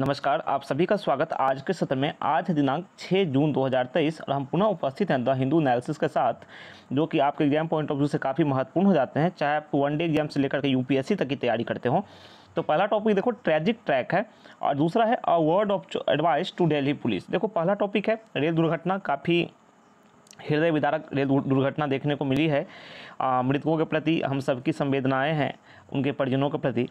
नमस्कार आप सभी का स्वागत आज के सत्र में आज दिनांक 6 जून 2023 और हम पुनः उपस्थित हैं द हिंदू एनालिसिस के साथ जो कि आपके एग्जाम पॉइंट ऑफ व्यू से काफ़ी महत्वपूर्ण हो जाते हैं चाहे आप वन डे एग्जाम से लेकर के यूपीएससी तक की तैयारी करते हो तो पहला टॉपिक देखो ट्रैजिक ट्रैक है और दूसरा है a word of advice to Delhi police देखो पहला टॉपिक है रेल दुर्घटना काफ़ी हृदय विदारक रेल दुर्घटना देखने को मिली है मृतकों के प्रति हम सबकी संवेदनाएँ हैं उनके परिजनों के प्रति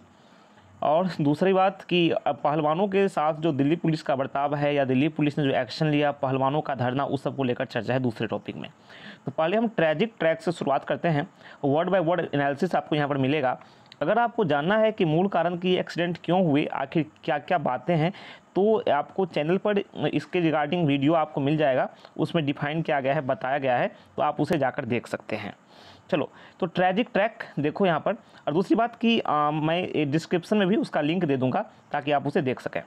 और दूसरी बात कि पहलवानों के साथ जो दिल्ली पुलिस का बर्ताव है या दिल्ली पुलिस ने जो एक्शन लिया पहलवानों का धरना उस सब को लेकर चर्चा है दूसरे टॉपिक में तो पहले हम ट्रैजिक ट्रैक से शुरुआत करते हैं वर्ड बाय वर्ड एनालिसिस आपको यहाँ पर मिलेगा अगर आपको जानना है कि मूल कारण कि एक्सीडेंट क्यों हुए आखिर क्या क्या बातें हैं तो आपको चैनल पर इसके रिगार्डिंग वीडियो आपको मिल जाएगा उसमें डिफाइन किया गया है बताया गया है तो आप उसे जाकर देख सकते हैं चलो तो ट्रैजिक ट्रैक देखो यहाँ पर और दूसरी बात कि आ, मैं डिस्क्रिप्शन में भी उसका लिंक दे दूँगा ताकि आप उसे देख सकें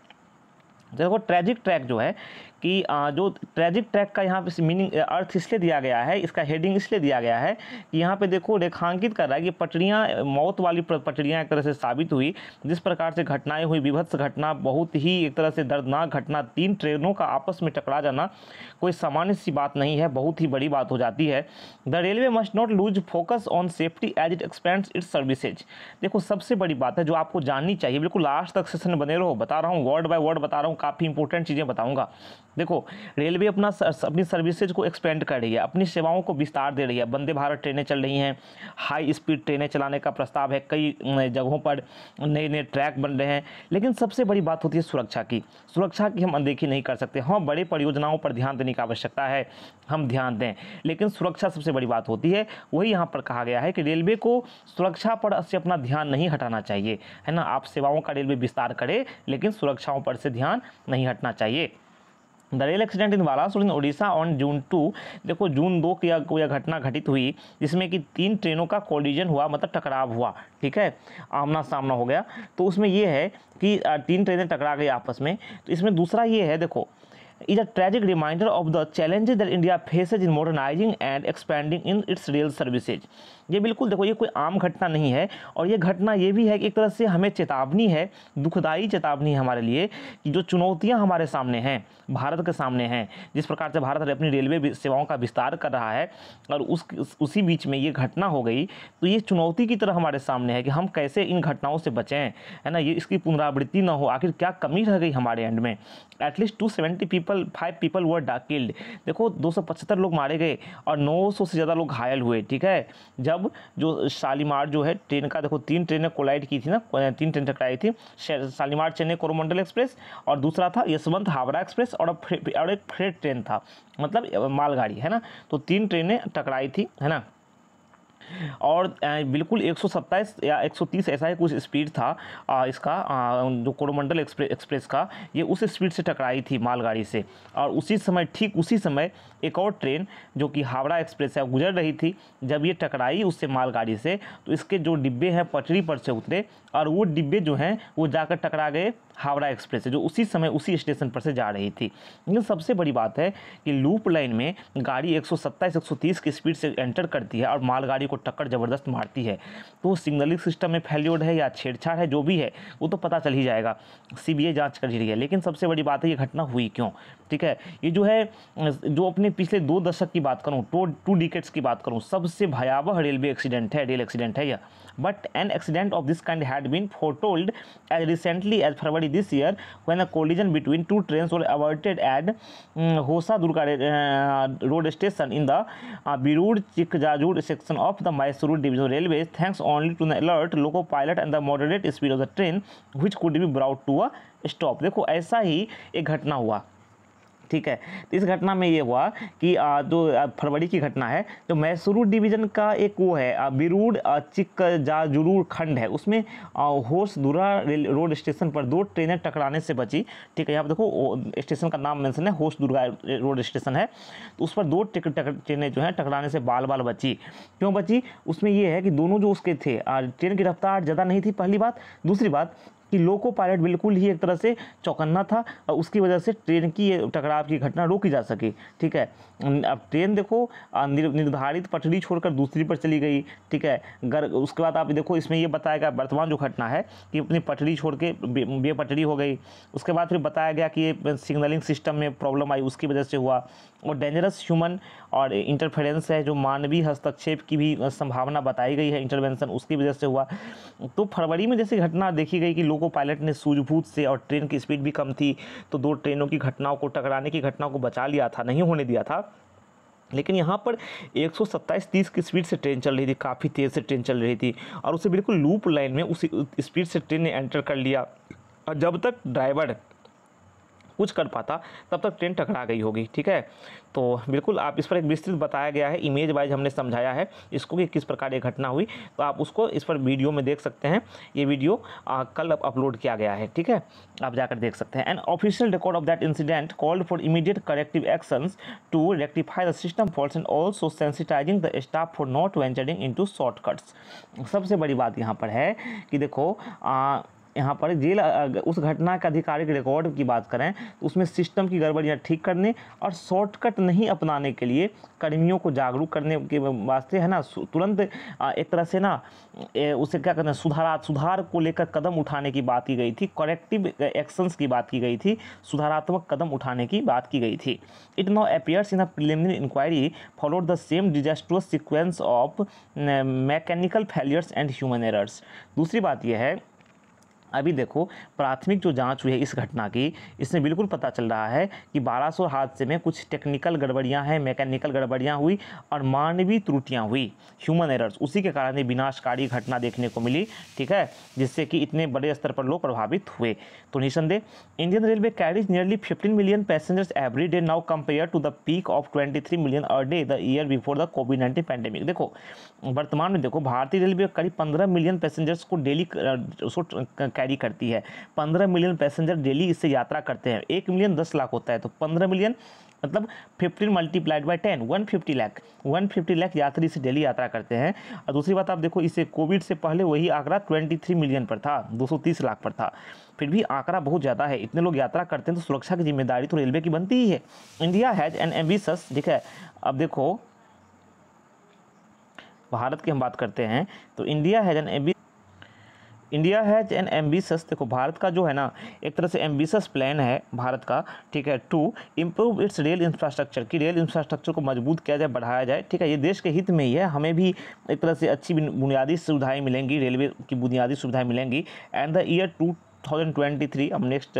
देखो ट्रैजिक ट्रैक जो है कि जो ट्रेजिक ट्रैक का यहाँ पे मीनिंग अर्थ इसलिए दिया गया है इसका हेडिंग इसलिए दिया गया है कि यहाँ पे देखो रेखांकित कर रहा है कि पटरियाँ मौत वाली पटरियाँ एक तरह से साबित हुई जिस प्रकार से घटनाएं हुई विभत्स घटना बहुत ही एक तरह से दर्दनाक घटना तीन ट्रेनों का आपस में टकरा जाना कोई सामान्य सी बात नहीं है बहुत ही बड़ी बात हो जाती है the railway must not lose focus on safety as it expands its services देखो सबसे बड़ी बात है जो आपको जाननी चाहिए बिल्कुल लास्ट तक सेशन बने रहो बता रहा हूँ वर्ड बाय वर्ड बता रहा हूँ काफ़ी इंपॉर्टेंट चीज़ें बताऊँगा देखो रेलवे अपना अपनी सर्विसेज को एक्सपेंड कर रही है अपनी सेवाओं को विस्तार दे रही है वंदे भारत ट्रेनें चल रही हैं हाई स्पीड ट्रेनें चलाने का प्रस्ताव है कई जगहों पर नए नए ट्रैक बन रहे हैं लेकिन सबसे बड़ी बात होती है सुरक्षा की सुरक्षा की हम अनदेखी नहीं कर सकते हाँ बड़े परियोजनाओं पर ध्यान देने की आवश्यकता है हम ध्यान दें लेकिन सुरक्षा सबसे बड़ी बात होती है वही यहाँ पर कहा गया है कि रेलवे को सुरक्षा पर से अपना ध्यान नहीं हटाना चाहिए है ना आप सेवाओं का रेलवे विस्तार करे लेकिन सुरक्षाओं पर से ध्यान नहीं हटना चाहिए the rail accident in Varanasi in Odisha on June two देखो जून दो की यह घटना घटित हुई जिसमें कि तीन ट्रेनों का कोलिजन हुआ मतलब टकराव हुआ ठीक है आमना सामना हो गया तो उसमें यह है कि तीन ट्रेनें टकरा गई आपस में तो इसमें दूसरा ये है देखो is a tragic reminder of the challenges that India faces in modernizing and expanding in its rail services. ये बिल्कुल देखो ये कोई आम घटना नहीं है और ये घटना ये भी है कि एक तरह से हमें चेतावनी है दुखदाई चेतावनी है हमारे लिए कि जो चुनौतियां हमारे सामने हैं भारत के सामने हैं जिस प्रकार से भारत अपनी रेलवे सेवाओं का विस्तार कर रहा है और उस उसी बीच में ये घटना हो गई तो ये चुनौती की तरह हमारे सामने है कि हम कैसे इन घटनाओं से बचें है ना ये इसकी पुनरावृत्ति ना हो आखिर क्या कमी रह गई हमारे एंड में at least two seventy people people five people were डा किल्ड देखो दो लोग मारे गए और 900 से ज़्यादा लोग घायल हुए ठीक है जब जो शालीमार जो है ट्रेन का देखो तीन ट्रेनें कोलाइड की थी ना तीन ट्रेन टकराई थी शालीमार चेन्नई कोरोमंडल एक्सप्रेस और दूसरा था यशवंत हावड़ा एक्सप्रेस और और एक फ्रेट ट्रेन था मतलब मालगाड़ी है ना तो तीन ट्रेनें टकराई थी है ना और बिल्कुल एक या 130 ऐसा ही कुछ स्पीड था इसका जो कोरोमंडल एक्सप्रेस का ये उस स्पीड से टकराई थी मालगाड़ी से और उसी समय ठीक उसी समय एक और ट्रेन जो कि हावड़ा एक्सप्रेस है गुजर रही थी जब ये टकराई उससे मालगाड़ी से तो इसके जो डिब्बे हैं पटरी पर से उतरे और वो डिब्बे जो हैं वो जाकर टकरा गए हावड़ा एक्सप्रेस से जो उसी समय उसी स्टेशन पर से जा रही थी लेकिन सबसे बड़ी बात है कि लूप लाइन में गाड़ी एक सौ की स्पीड से एंटर करती है और मालगाड़ी को टक्कर ज़बरदस्त मारती है तो सिग्नलिंग सिस्टम में फेल्योर है या छेड़छाड़ है जो भी है वो तो पता चल ही जाएगा सी बी कर ही रही है लेकिन सबसे बड़ी बात है ये घटना हुई क्यों ठीक है ये जो है जो अपने पिछले दो दशक की बात करूँ टू टू डिकेट्स की बात करूँ सबसे भयावह रेलवे एक्सीडेंट है रेल एक्सीडेंट है यह but an accident of this kind had been foretold as recently as February this year when a collision between two train और averted at Hosadurga road station in the the Chikjajur section of the Mysore division railway thanks only to the alert loco pilot and the moderate speed of the train which could be brought to a stop देखो ऐसा ही एक घटना हुआ ठीक है तो इस घटना में ये हुआ कि जो फरवरी की घटना है तो मैसूरू डिवीजन का एक वो है बिरूड चिक जाजुरूर खंड है उसमें होश दूरा रोड स्टेशन पर दो ट्रेनें टकराने से बची ठीक है यहाँ पर देखो स्टेशन का नाम मैंसन है होश दुर्गा रोड स्टेशन है तो उस पर दो ट्रेनें जो हैं टकराने से बाल बाल बची क्यों बची उसमें यह है कि दोनों जो उसके थे ट्रेन की रफ्तार ज़्यादा नहीं थी पहली बात दूसरी बात कि लोको पायलट बिल्कुल ही एक तरह से चौकन्ना था और उसकी वजह से ट्रेन की टकराव की घटना रोकी जा सके ठीक है अब ट्रेन देखो निर्धारित पटरी छोड़कर दूसरी पर चली गई ठीक है गर उसके बाद आप देखो इसमें यह बताया गया वर्तमान जो घटना है कि अपनी पटरी छोड़ के बे, बेपटरी हो गई उसके बाद फिर बताया गया कि ये सिग्नलिंग सिस्टम में प्रॉब्लम आई उसकी वजह से हुआ और डेंजरस ह्यूमन और इंटरफेरेंस है जो मानवीय हस्तक्षेप की भी संभावना बताई गई है इंटरवेंशन उसकी वजह से हुआ तो फरवरी में जैसी घटना देखी गई कि लोग को पायलट ने सूझबूझ से और ट्रेन की स्पीड भी कम थी तो दो ट्रेनों की घटनाओं को टकराने की घटनाओं को बचा लिया था नहीं होने दिया था लेकिन यहाँ पर एक सौ की स्पीड से ट्रेन चल रही थी काफ़ी तेज़ से ट्रेन चल रही थी और उसे बिल्कुल लूप लाइन में उसी स्पीड से ट्रेन ने एंटर कर लिया और जब तक ड्राइवर कुछ कर पाता तब तक ट्रेन टकरा गई होगी ठीक है तो बिल्कुल आप इस पर एक विस्तृत बताया गया है इमेज वाइज हमने समझाया है इसको कि किस प्रकार ये घटना हुई तो आप उसको इस पर वीडियो में देख सकते हैं ये वीडियो आ, कल अपलोड किया गया है ठीक है आप जाकर देख सकते हैं and official record of that incident called for immediate corrective actions to rectify the system fault and also sensitising the staff for not venturing into सबसे बड़ी बात यहाँ पर है कि देखो आ, यहाँ पर जेल उस घटना के आधिकारिक रिकॉर्ड की बात करें तो उसमें सिस्टम की गड़बड़ियाँ ठीक करने और शॉर्टकट नहीं अपनाने के लिए कर्मियों को जागरूक करने के वास्ते है ना तुरंत एक तरह से ना उसे क्या करना सुधार सुधारा सुधार को लेकर कदम उठाने की बात की गई थी करेक्टिव एक्शंस की बात की गई थी सुधारात्मक कदम उठाने की बात की गई थी it now appears in a preliminary inquiry followed the same disastrous sequence of mechanical failures and human errors दूसरी बात यह है अभी देखो प्राथमिक जो जांच हुई है इस घटना की इसमें बिल्कुल पता चल रहा है कि 1200 हादसे में कुछ टेक्निकल गड़बड़ियां हैं मैकेनिकल गड़बड़ियां हुई और मानवीय त्रुटियां हुई ह्यूमन एरर्स उसी के कारण ये विनाशकारी घटना देखने को मिली ठीक है जिससे कि इतने बड़े स्तर पर लोग प्रभावित हुए तो निसंदेह Indian railway carries nearly fifteen million passengers every day now compare to the peak of twenty three million a day the year before the covid nineteen pandemic देखो वर्तमान में देखो भारतीय रेलवे करीब पंद्रह मिलियन पैसेंजर्स को डेली उसको carry करती है पंद्रह मिलियन पैसेंजर डेली इससे यात्रा करते हैं एक मिलियन दस लाख होता है तो पंद्रह मिलियन मतलब fifteen multiplied by ten one fifty lakh one fifty lakh यात्री से डेली यात्रा करते हैं और दूसरी बात आप देखो इसे कोविड से पहले वही आंकड़ा ट्वेंटी थ्री मिलियन पर था दो सौ तीस लाख पर था फिर भी आंकड़ा बहुत ज़्यादा है इतने लोग यात्रा करते हैं तो सुरक्षा की जिम्मेदारी तो रेलवे की बनती ही है इंडिया हैज़ एन एम्बिसस ठीक है अब देखो भारत की हम बात करते हैं तो इंडिया हैज़ एन एम्बी इंडिया हैज़ एन एम्बिसस देखो भारत का जो है ना एक तरह से एम्बिसस प्लान है भारत का ठीक है to improve its rail infrastructure कि रेल इंफ्रास्ट्रक्चर को मजबूत किया जाए बढ़ाया जाए ठीक है ये देश के हित में ही है हमें भी एक तरह से अच्छी बुनियादी सुविधाएँ मिलेंगी रेलवे की बुनियादी सुविधाएँ मिलेंगी and the year two thousand twenty three हम नेक्स्ट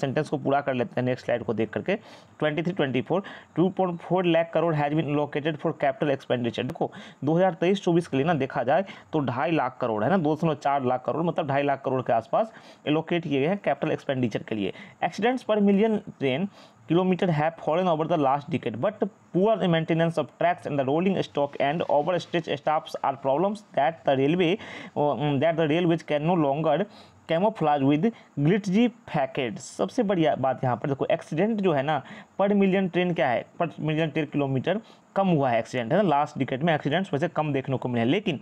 सेंटेंस uh, को पूरा कर लेते हैं नेक्स्ट स्लाइड को देख करके twenty twenty three four two point four lakh crore has been allocated for capital expenditure देखो दो हजार तेईस चौबीस के लिए ना देखा जाए तो ढाई लाख करोड़ है ना दो लाख करोड़ मतलब ढाई लाख करोड़ के आसपास एलोकेट किए गए हैं कैपिटल एक्सपेंडिचर के लिए एक्सीडेंट्स पर मिलियन ट्रेन किलोमीटर है foreign over the last decade but poor maintenance of tracks and the rolling stock and over stretched staffs are problems that the railway that the railways can no longer camouflage with glitzy facade सबसे बढ़िया बात यहाँ पर देखो accident जो है ना पर मिलियन ट्रेन क्या है पर मिलियन ट्रेन किलोमीटर कम हुआ है एक्सीडेंट है ना लास्ट डिकेट में एक्सीडेंट्स वैसे कम देखने को मिले लेकिन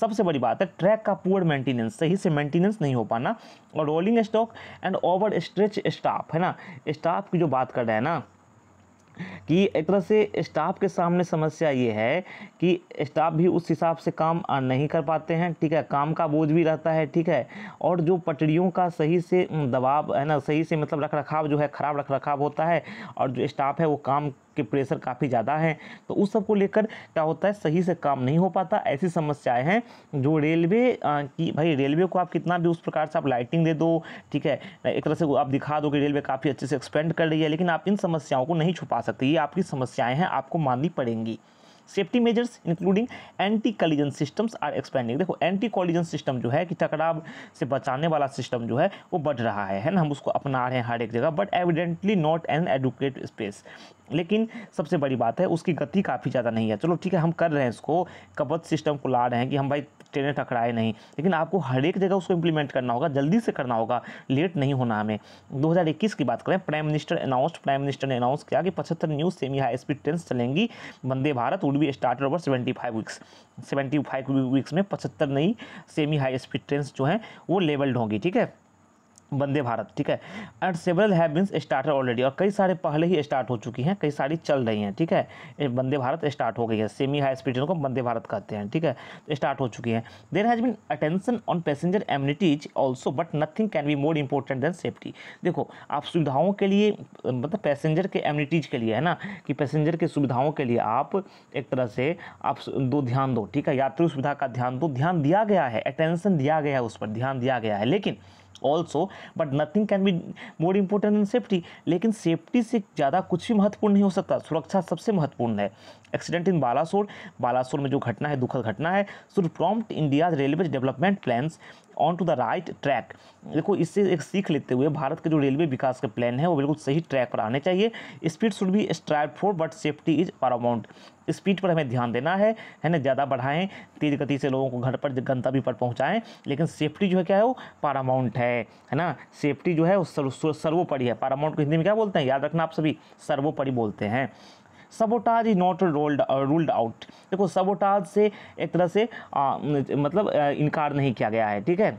सबसे बड़ी बात है ट्रैक का पुअर मेंटेनेंस सही से मेंटेनेंस नहीं हो पाना और rolling stock and over stretch staff है ना स्टाफ की जो बात कर रहे हैं ना कि एक तरह से स्टाफ के सामने समस्या ये है कि स्टाफ भी उस हिसाब से काम नहीं कर पाते हैं ठीक है काम का बोझ भी रहता है ठीक है और जो पटरियों का सही से दबाव है ना सही से मतलब रख रखाव जो है ख़राब रख रखाव होता है और जो स्टाफ है वो काम के प्रेशर काफ़ी ज़्यादा है तो उस सब को लेकर क्या होता है सही से काम नहीं हो पाता ऐसी समस्याएं हैं जो रेलवे की भाई रेलवे को आप कितना भी उस प्रकार से आप लाइटिंग दे दो ठीक है एक तरह से आप दिखा दो कि रेलवे काफ़ी अच्छे से एक्सपेंड कर रही है लेकिन आप इन समस्याओं को नहीं छुपा सकते ये आपकी समस्याएँ हैं आपको माननी पड़ेंगी safety measures including anti collision systems are expanding देखो एंटी कॉलिजन सिस्टम जो है कि टकराव से बचाने वाला सिस्टम जो है वो बढ़ रहा है है ना हम उसको अपना रहे हैं हर एक जगह but evidently not an adequate space लेकिन सबसे बड़ी बात है उसकी गति काफ़ी ज़्यादा नहीं है चलो ठीक है हम कर रहे हैं इसको कबत सिस्टम को ला रहे हैं कि हम भाई ट्रेनें टकराए नहीं लेकिन आपको हर एक जगह उसको इम्प्लीमेंट करना होगा जल्दी से करना होगा लेट नहीं होना हमें 2021 की बात करें prime minister announce prime minister ने अनाउंस किया कि पचहत्तर new semi high speed train चलेंगी Vande Bharat would be start over seventy five weeks seventy five weeks में पचहत्तर नई सेमी हाई स्पीड ट्रेन जो हैं वो लेवल्ड होंगी ठीक है वंदे भारत ठीक है and several have been started already और कई सारे पहले ही स्टार्ट हो चुकी हैं कई सारी चल रही हैं ठीक है वंदे भारत स्टार्ट हो गई है सेमी हाई स्पीड को वंदे भारत कहते हैं ठीक है स्टार्ट हो चुकी हैं there has been attention on passenger amenities also but nothing can be more important than safety देखो आप सुविधाओं के लिए मतलब पैसेंजर के एम्यूनिटीज के लिए है ना कि पैसेंजर की सुविधाओं के लिए आप एक तरह से आप दो ध्यान दो ठीक है यात्री सुविधा का ध्यान दो ध्यान दिया गया है अटेंशन दिया गया है उस पर ध्यान दिया गया है लेकिन also but nothing can be more important in safety लेकिन सेफ्टी से ज़्यादा कुछ भी महत्वपूर्ण नहीं हो सकता सुरक्षा सबसे महत्वपूर्ण है एक्सीडेंट इन बालासोर बालासोर में जो घटना है दुखद घटना है sure prompt India railway development plans on to the right track देखो इससे एक सीख लेते हुए भारत के जो रेलवे विकास के प्लान है वो बिल्कुल सही ट्रैक पर आने चाहिए speed should be strive for but safety is paramount speed पर हमें ध्यान देना है है ना ज़्यादा बढ़ाएं तेज़ गति से लोगों को घर पर गंतव्य पर पहुंचाएं लेकिन सेफ्टी जो है क्या है वो पारामाउंट है है ना सेफ्टी जो है वो सर्वोपरि है पारामाउंट को हिंदी में क्या बोलते हैं याद रखना आप सभी सर्वोपरि बोलते हैं sabotage is not rolled ruled out देखो सबोटाज से एक तरह से आ, मतलब इनकार नहीं किया गया है ठीक है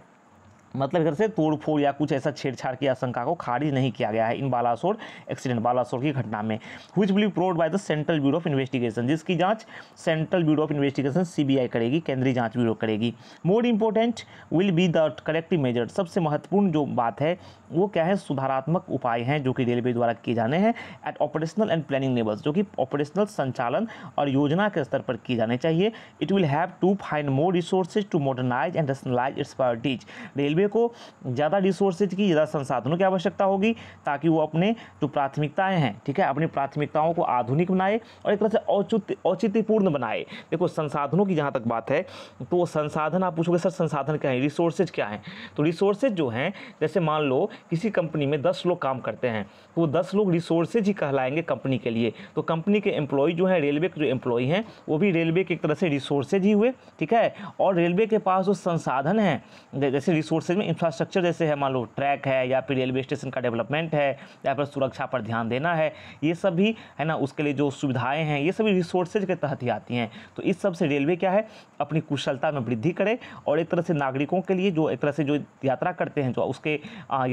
मतलब इधर से तोड़फोड़ या कुछ ऐसा छेड़छाड़ की आशंका को खारिज नहीं किया गया है इन बालासोर एक्सीडेंट बालासोर की घटना में हुच बिलीव probed by the central bureau of investigation जिसकी जांच central bureau of investigation CBI करेगी केंद्रीय जांच ब्यूरो करेगी more important will be the corrective measure सबसे महत्वपूर्ण जो बात है वो क्या है सुधारात्मक उपाय हैं जो कि रेलवे द्वारा किए जाने हैं at operational and planning levels जो कि ऑपरेशनल संचालन और योजना के स्तर पर किए जाने चाहिए it will have to find more resources to modernise and rationalise its priorities railway railway को ज़्यादा रिसोर्सेज की ज़्यादा संसाधनों की आवश्यकता होगी ताकि वो अपने जो प्राथमिकताएँ हैं ठीक है अपनी प्राथमिकताओं को आधुनिक बनाए और एक तरह से औचित्यपूर्ण बनाए देखो संसाधनों की जहाँ तक बात है तो वो संसाधन आप पूछोगे सर संसाधन क्या है रिसोर्सेज क्या हैं तो रिसोर्सेज जो हैं जैसे मान लो किसी कंपनी में दस लोग काम करते हैं तो वो दस लोग रिसोर्सेज ही कहलाएंगे कंपनी के लिए तो कंपनी के एम्प्लॉय जो हैं रेलवे के जो एम्प्लॉय हैं वो भी रेलवे के एक तरह से रिसोर्सेज ही हुए ठीक है और रेलवे के पास जो संसाधन हैं जैसे रिसोर्सेज एक्सरसाइज में इंफ्रास्ट्रक्चर जैसे है मान लो ट्रैक है या फिर रेलवे स्टेशन का डेवलपमेंट है या फिर सुरक्षा पर ध्यान देना है ये सब भी है ना उसके लिए जो सुविधाएँ हैं ये सभी रिसोर्सेज के तहत ही आती हैं तो इस सब से रेलवे क्या है अपनी कुशलता में वृद्धि करे और एक तरह से नागरिकों के लिए जो एक तरह से जो यात्रा करते हैं जो उसके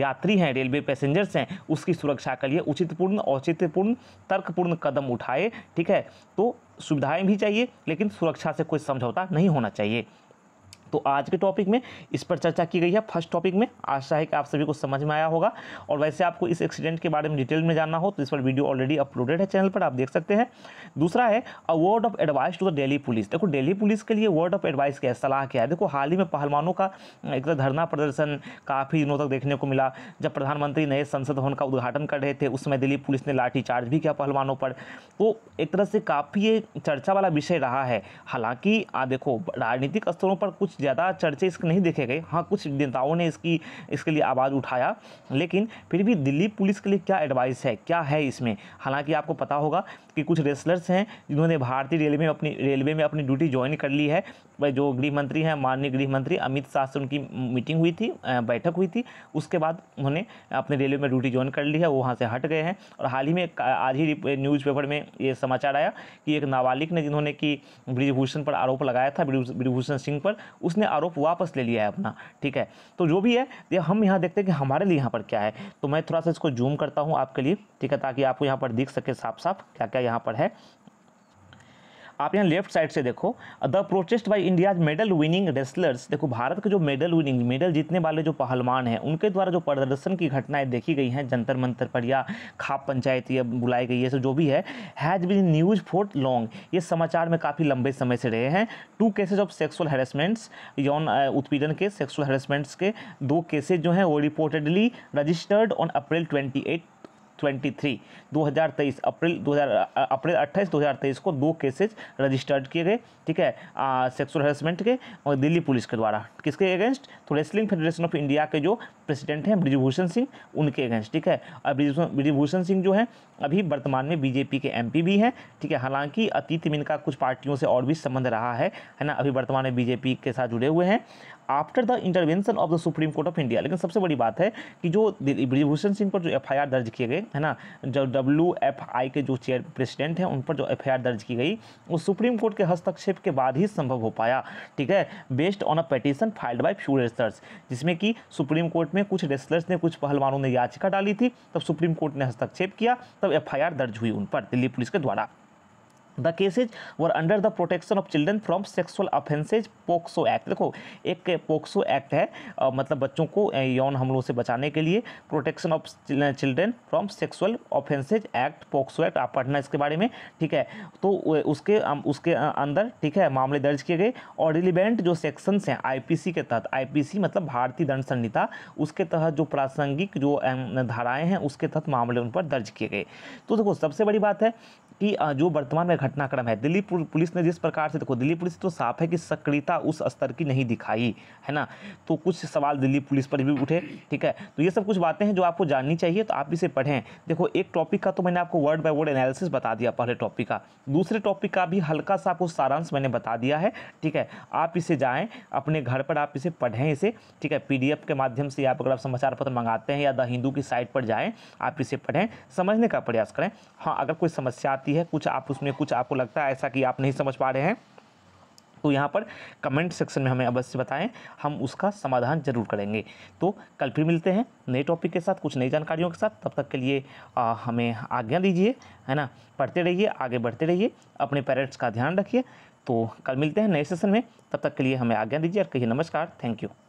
यात्री हैं रेलवे पैसेंजर्स हैं उसकी सुरक्षा के लिए उचितपूर्ण औचित्यपूर्ण तर्कपूर्ण कदम उठाए ठीक है तो सुविधाएं भी चाहिए लेकिन सुरक्षा से कोई समझौता नहीं होना चाहिए तो आज के टॉपिक में इस पर चर्चा की गई है फर्स्ट टॉपिक में आशा है कि आप सभी को समझ में आया होगा और वैसे आपको इस एक्सीडेंट के बारे में डिटेल में जानना हो तो इस पर वीडियो ऑलरेडी अपलोडेड है चैनल पर आप देख सकते हैं दूसरा है a word of advice to the Delhi police देखो डेली पुलिस के लिए वर्ड ऑफ एडवाइस क्या है सलाह क्या है देखो हाल ही में पहलवानों का एक तरह धरना प्रदर्शन काफ़ी दिनों तक देखने को मिला जब प्रधानमंत्री नए संसद भवन का उद्घाटन कर रहे थे उस समय दिल्ली पुलिस ने लाठीचार्ज भी किया पहलवानों पर तो एक तरह से काफ़ी चर्चा वाला विषय रहा है हालांकि देखो राजनीतिक स्तरों पर कुछ ज़्यादा चर्चे इसके नहीं देखे गए हाँ कुछ नेताओं ने इसकी इसके लिए आवाज़ उठाया लेकिन फिर भी दिल्ली पुलिस के लिए क्या एडवाइस है क्या है इसमें हालांकि आपको पता होगा के कुछ रेसलर्स हैं जिन्होंने भारतीय रेलवे में अपनी रेलवे में अपनी ड्यूटी ज्वाइन कर ली है जो गृह मंत्री हैं माननीय गृह मंत्री अमित शाह से उनकी मीटिंग हुई थी बैठक हुई थी उसके बाद उन्होंने अपने रेलवे में ड्यूटी ज्वाइन कर ली है वो वहाँ से हट गए हैं और हाल ही में आज ही न्यूज़पेपर में ये समाचार आया कि एक नाबालिग ने जिन्होंने कि ब्रिजभूषण पर आरोप लगाया था ब्रिजभूषण सिंह पर उसने आरोप वापस ले लिया है अपना ठीक है तो जो भी है ये हम यहाँ देखते हैं कि हमारे लिए यहाँ पर क्या है तो मैं थोड़ा सा इसको जूम करता हूँ आपके लिए ठीक है ताकि आपको यहाँ पर दिख सके साफ साफ क्या क्या यहाँ पर है आप यहाँ लेफ्ट साइड से देखो the protest by India's medal winning wrestlers देखो भारत के जो मेडल विनिंग मेडल जीतने वाले जो पहलवान हैं उनके द्वारा जो प्रदर्शन की घटनाएं देखी गई हैं जंतर मंतर पर या खाप पंचायत या बुलाई गई है सो जो भी है has been news for long ये समाचार में काफ़ी लंबे समय से रहे हैं two cases of sexual harassments यौन उत्पीड़न के सेक्सुअल हेरासमेंट्स के दो केसेज जो हैं वो reportedly registered on April twenty eight 23 2023 अप्रैल 2000 अप्रैल 28 2023 को दो केसेज रजिस्टर्ड किए गए ठीक है सेक्सुअल हेरसमेंट के और दिल्ली पुलिस के द्वारा किसके अगेंस्ट तो रेसलिंग फेडरेशन ऑफ इंडिया के जो प्रेसिडेंट हैं ब्रिजभूषण सिंह उनके अगेंस्ट ठीक है और ब्रिजभूषण सिंह जो है अभी वर्तमान में बीजेपी के एम भी हैं ठीक है हालांकि अतीत में इनका कुछ पार्टियों से और भी संबंध रहा है है ना अभी वर्तमान में बीजेपी के साथ जुड़े हुए हैं after the intervention of the supreme court of India लेकिन सबसे बड़ी बात है कि जो ब्रिजभूषण सिंह पर जो एफ दर्ज किए गए है ना जब डब्ल्यू एफ आई के जो चेयर प्रेसिडेंट हैं उन पर जो आर दर्ज की गई वो सुप्रीम कोर्ट के हस्तक्षेप के बाद ही संभव हो पाया ठीक है based on a petition filed by few wrestlers जिसमें कि सुप्रीम कोर्ट में कुछ रेस्लर्स ने कुछ पहलवानों ने याचिका डाली थी तब सुप्रीम कोर्ट ने हस्तक्षेप किया तब एफ दर्ज हुई उन पर दिल्ली पुलिस के द्वारा the cases were under the protection of children from sexual offences POCSO act देखो एक पोक्सो एक्ट है आ, मतलब बच्चों को यौन हमलों से बचाने के लिए protection of children from sexual offences act POCSO act आप पढ़ना इसके बारे में ठीक है तो उसके उसके अंदर ठीक है मामले दर्ज किए गए और रिलिवेंट जो सेक्शंस हैं आईपीसी के तहत आईपीसी मतलब भारतीय दंड संहिता उसके तहत जो प्रासंगिक जो धाराएं हैं उसके तहत मामले उन पर दर्ज किए गए तो देखो सबसे बड़ी बात है कि जो वर्तमान में घटनाक्रम है दिल्ली पुलिस ने जिस प्रकार से देखो दिल्ली पुलिस तो साफ है कि सक्रियता उस स्तर की नहीं दिखाई है ना तो कुछ सवाल दिल्ली पुलिस पर भी उठे ठीक है तो ये सब कुछ बातें हैं जो आपको जाननी चाहिए तो आप इसे पढ़ें देखो एक टॉपिक का तो मैंने आपको वर्ड बाय वर्ड एनालिसिस बता दिया पहले टॉपिक का दूसरे टॉपिक का भी हल्का सा आपको सारांश मैंने बता दिया है ठीक है आप इसे जाएँ अपने घर पर आप इसे पढ़ें इसे ठीक है पी के माध्यम से आप अगर आप समाचार पत्र मंगाते हैं या द हिंदू की साइट पर जाएँ आप इसे पढ़ें समझने का प्रयास करें हाँ अगर कोई समस्या आती आती है कुछ आप उसमें कुछ आपको लगता है ऐसा कि आप नहीं समझ पा रहे हैं तो यहाँ पर कमेंट सेक्शन में हमें अवश्य बताएं हम उसका समाधान जरूर करेंगे तो कल फिर मिलते हैं नए टॉपिक के साथ कुछ नई जानकारियों के साथ तब तक के लिए आ, हमें आज्ञा दीजिए है ना पढ़ते रहिए आगे बढ़ते रहिए अपने पेरेंट्स का ध्यान रखिए तो कल मिलते हैं नए सेशन में तब तक के लिए हमें आज्ञा दीजिए और कहिए नमस्कार थैंक यू